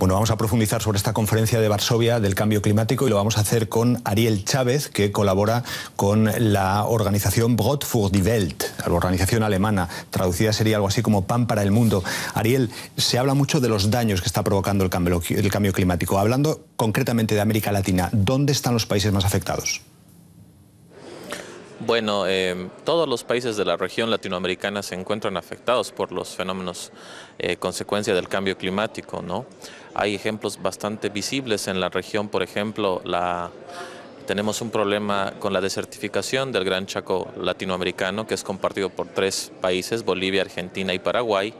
Bueno, vamos a profundizar sobre esta conferencia de Varsovia del cambio climático y lo vamos a hacer con Ariel Chávez, que colabora con la organización Brot für die Welt, la organización alemana. Traducida sería algo así como pan para el mundo. Ariel, se habla mucho de los daños que está provocando el cambio climático. Hablando concretamente de América Latina, ¿dónde están los países más afectados? Bueno, em, todos los países de la región latinoamericana se encuentran afectados por los fenómenos eh, consecuencia del cambio climático, ¿no? Hay ejemplos bastante visibles en la región, por ejemplo, tenemos un problema con la desertificación del Gran Chaco latinoamericano, que es compartido por tres países, Bolivia, Argentina y Paraguay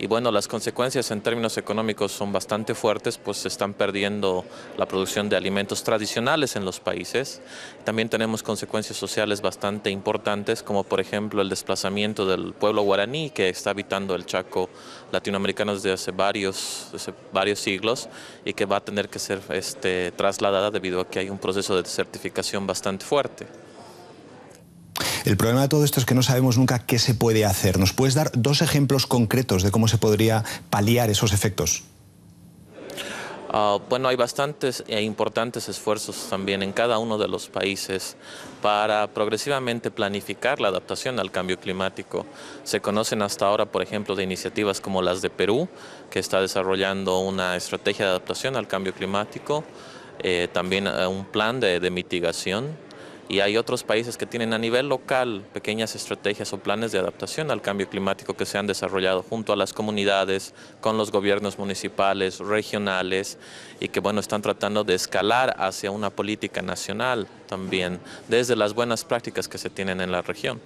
y bueno, las consecuencias en términos económicos son bastante fuertes, pues se están perdiendo la producción de alimentos tradicionales en los países. También tenemos consecuencias sociales bastante importantes, como por ejemplo el desplazamiento del pueblo guaraní que está habitando el Chaco latinoamericano desde hace varios, varios siglos y que va a tener que ser este, trasladada debido a que hay un proceso de desertificación bastante fuerte. El problema de todo esto es que no sabemos nunca qué se puede hacer. ¿Nos puedes dar dos ejemplos concretos de cómo se podría paliar esos efectos? Ah, bueno, hay bastantes e importantes esfuerzos también en cada uno de los países para progresivamente planificar la adaptación al cambio climático. Se conocen hasta ahora, por ejemplo, de iniciativas como las de Perú, que está desarrollando una estrategia de adaptación al cambio climático, eh, también eh, un plan de mitigación y hay otros países que tienen a nivel local pequeñas estrategias o planes de adaptación al cambio climático que se han desarrollado junto a las comunidades, con los gobiernos municipales, regionales y que bueno, están tratando de escalar hacia una política nacional también desde las buenas prácticas que se tienen en la región.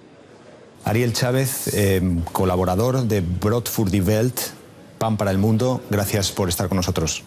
Ariel Chávez, eh, colaborador de Broad y Welt, Pan para el Mundo, gracias por estar con nosotros.